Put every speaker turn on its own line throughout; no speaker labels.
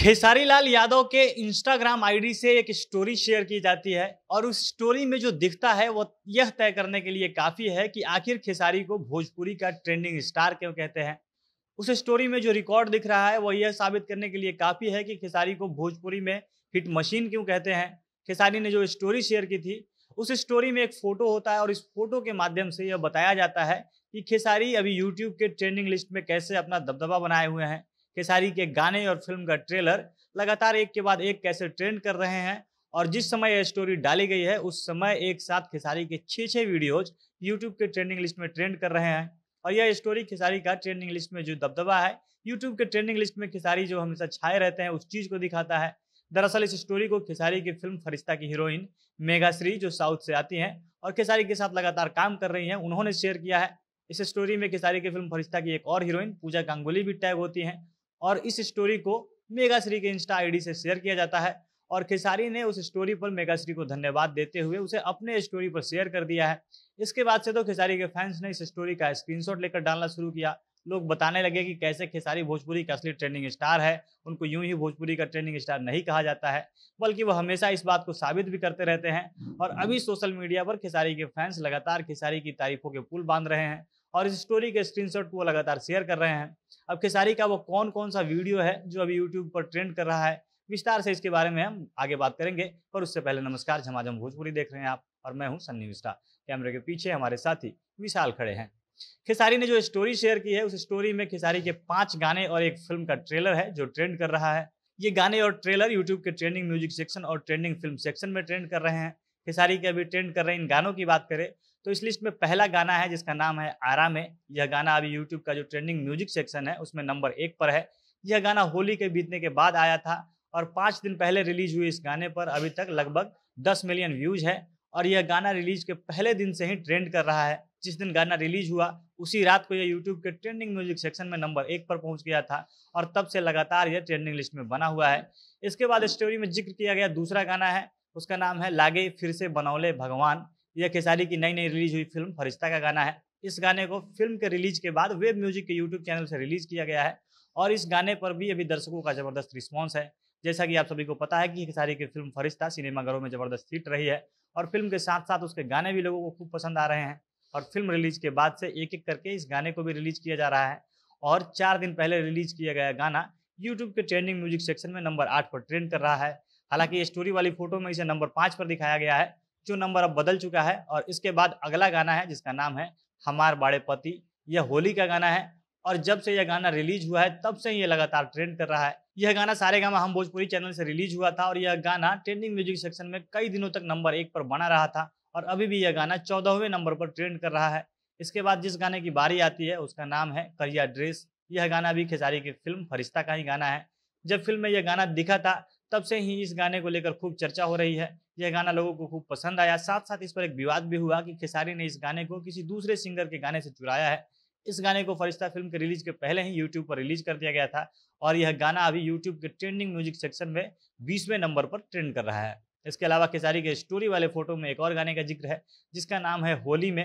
खेसारी लाल यादव के Instagram ID से एक स्टोरी शेयर की जाती है और उस स्टोरी में जो दिखता है वो यह तय करने के लिए काफ़ी है कि आखिर खेसारी को भोजपुरी का ट्रेंडिंग स्टार क्यों कहते हैं उस स्टोरी में जो रिकॉर्ड दिख रहा है वो यह साबित करने के लिए काफ़ी है कि खेसारी को भोजपुरी में हिट मशीन क्यों कहते हैं खेसारी ने जो स्टोरी शेयर की थी उस स्टोरी में एक फ़ोटो होता है और इस फोटो के माध्यम से यह बताया जाता है कि खेसारी अभी यूट्यूब के ट्रेंडिंग लिस्ट में कैसे अपना दबदबा बनाए हुए हैं खेसारी के गाने और फिल्म का ट्रेलर लगातार एक के बाद एक कैसे ट्रेंड कर रहे हैं और जिस समय यह स्टोरी डाली गई है उस समय एक साथ खेसारी के छः छः वीडियोज यूट्यूब के ट्रेंडिंग लिस्ट में ट्रेंड कर रहे हैं और यह स्टोरी खेसारी का ट्रेंडिंग लिस्ट में जो दबदबा है यूट्यूब के ट्रेंडिंग लिस्ट में खेसारी जो हमेशा छाए रहते हैं उस चीज़ को दिखाता है दरअसल इस स्टोरी को खेसारी की फिल्म फरिश्ता की हीरोइन मेघाश्री जो साउथ से आती हैं और खेसारी के साथ लगातार काम कर रही हैं उन्होंने शेयर किया है इस स्टोरी में खेसारी की फिल्म फरिश्ता की एक और हीरोइन पूजा गांगुली भी टैग होती हैं और इस स्टोरी को मेगाश्री के इंस्टा आईडी से शेयर किया जाता है और खेसारी ने उस स्टोरी पर मेगाश्री को धन्यवाद देते हुए उसे अपने स्टोरी पर शेयर कर दिया है इसके बाद से तो खेसारी के फैंस ने इस स्टोरी का स्क्रीनशॉट लेकर डालना शुरू किया लोग बताने लगे कि कैसे खेसारी भोजपुरी का असली ट्रेंडिंग स्टार है उनको यूं ही भोजपुरी का ट्रेंडिंग स्टार नहीं कहा जाता है बल्कि वो हमेशा इस बात को साबित भी करते रहते हैं और अभी सोशल मीडिया पर खेसारी के फैंस लगातार खेसारी की तारीफों के पुल बांध रहे हैं और इस स्टोरी के स्क्रीनशॉट को वो लगातार शेयर कर रहे हैं अब खेसारी का वो कौन कौन सा वीडियो है जो अभी यूट्यूब पर ट्रेंड कर रहा है विस्तार से इसके बारे में हम आगे बात करेंगे पर उससे पहले नमस्कार झमाझम भोजपुरी देख रहे हैं आप और मैं हूँ सन्नी मिश्रा कैमरे के पीछे हमारे साथी विशाल खड़े हैं खेसारी ने जो स्टोरी शेयर की है उस स्टोरी में खेसारी के पांच गाने और एक फिल्म का ट्रेलर है जो ट्रेंड कर रहा है ये गाने और ट्रेलर यूट्यूब के ट्रेंडिंग म्यूजिक सेक्शन और ट्रेंडिंग फिल्म सेक्शन में ट्रेंड कर रहे हैं खेसारी के अभी ट्रेंड कर रहे हैं इन गानों की बात करें तो इस लिस्ट में पहला गाना है जिसका नाम है आरा में यह गाना अभी यूट्यूब का जो ट्रेंडिंग म्यूजिक सेक्शन है उसमें नंबर एक पर है यह गाना होली के बीतने के बाद आया था और पाँच दिन पहले रिलीज हुई इस गाने पर अभी तक लगभग दस मिलियन व्यूज है और यह गाना रिलीज के पहले दिन से ही ट्रेंड कर रहा है जिस दिन गाना रिलीज हुआ उसी रात को यह यूट्यूब के ट्रेंडिंग म्यूजिक सेक्शन में नंबर एक पर पहुंच गया था और तब से लगातार यह ट्रेंडिंग लिस्ट में बना हुआ है इसके बाद स्टोरी में जिक्र किया गया दूसरा गाना है उसका नाम है लागे फिर से बनौले भगवान यह खेसारी की नई नई रिलीज हुई फिल्म फरिश्ता का गाना है इस गाने को फिल्म के रिलीज के बाद वेब म्यूजिक के यूट्यूब चैनल से रिलीज किया गया है और इस गाने पर भी अभी दर्शकों का ज़बरदस्त रिस्पॉन्स है जैसा कि आप सभी को पता है कि खेसारी की फिल्म फरिश्ता सिनेमाघरों में ज़बरदस्त हिट रही है और फिल्म के साथ साथ उसके गाने भी लोगों को खूब पसंद आ रहे हैं और फिल्म रिलीज के बाद से एक एक करके इस गाने को भी रिलीज किया जा रहा है और चार दिन पहले रिलीज किया गया गाना यूट्यूब के ट्रेंडिंग म्यूजिक सेक्शन में नंबर आठ पर ट्रेंड कर रहा है हालांकि स्टोरी वाली फोटो में इसे नंबर पाँच पर दिखाया गया है जो नंबर अब बदल चुका है और इसके बाद अगला गाना है जिसका नाम है हमार बाड़े पति यह होली का गाना है और जब से यह गाना रिलीज हुआ है तब से ये लगातार ट्रेंड कर रहा है यह गाना सारे गामा हम भोजपुरी चैनल से रिलीज हुआ था और यह गाना ट्रेंडिंग म्यूजिक सेक्शन में कई दिनों तक नंबर एक पर बना रहा था और अभी भी यह गाना चौदहवें नंबर पर ट्रेंड कर रहा है इसके बाद जिस गाने की बारी आती है उसका नाम है करिया ड्रेस यह गाना भी खेसारी की फिल्म फरिश्ता का ही गाना है जब फिल्म में यह गाना दिखा था तब से ही इस गाने को लेकर खूब चर्चा हो रही है यह गाना लोगों को खूब पसंद आया साथ साथ इस पर एक विवाद भी हुआ कि खेसारी ने इस गाने को किसी दूसरे सिंगर के गाने से चुराया है इस गाने को फरिश्ता फिल्म के रिलीज के पहले ही यूट्यूब पर रिलीज कर दिया गया था और यह गाना अभी यूट्यूब के ट्रेंडिंग म्यूजिक सेक्शन में बीसवें नंबर पर ट्रेंड कर रहा है इसके अलावा खेसारी के स्टोरी वाले फोटो में एक और गाने का जिक्र है जिसका नाम है होली में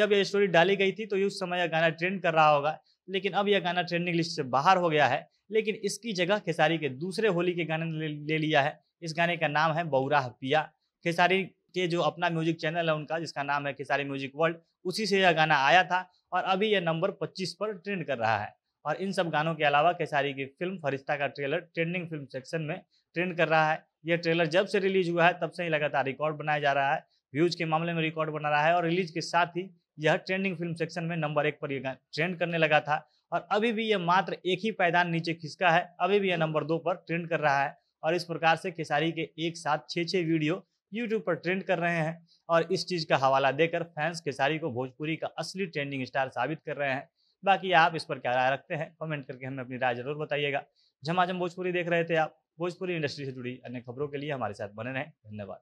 जब यह स्टोरी डाली गई थी तो उस समय यह गाना ट्रेंड कर रहा होगा लेकिन अब यह गाना ट्रेंडिंग लिस्ट से बाहर हो गया है लेकिन इसकी जगह खेसारी के दूसरे होली के गाने ने ले लिया है इस गाने का नाम है बौराह पिया खेसारी के जो अपना म्यूजिक चैनल है उनका जिसका नाम है खेसारी म्यूजिक वर्ल्ड उसी से यह गाना आया था और अभी यह नंबर 25 पर ट्रेंड कर रहा है और इन सब गानों के अलावा खेसारी की फिल्म फरिश्ता का ट्रेलर ट्रेंडिंग फिल्म सेक्शन में ट्रेंड कर रहा है यह ट्रेलर जब से रिलीज हुआ है तब से ही लगातार रिकॉर्ड बनाया जा रहा है व्यूज के मामले में रिकॉर्ड बना रहा है और रिलीज के साथ ही यह ट्रेंडिंग फिल्म सेक्शन में नंबर एक पर यह ट्रेंड करने लगा था और अभी भी ये मात्र एक ही पायदान नीचे खिसका है अभी भी यह नंबर दो पर ट्रेंड कर रहा है और इस प्रकार से खेसारी के एक साथ छः छः वीडियो यूट्यूब पर ट्रेंड कर रहे हैं और इस चीज़ का हवाला देकर फैंस खेसारी को भोजपुरी का असली ट्रेंडिंग स्टार साबित कर रहे हैं बाकी आप इस पर क्या राय रखते हैं कमेंट करके हमें अपनी राय जरूर बताइएगा झमाझम भोजपुरी देख रहे थे आप भोजपुरी इंडस्ट्री से जुड़ी अन्य खबरों के लिए हमारे साथ बने रहें धन्यवाद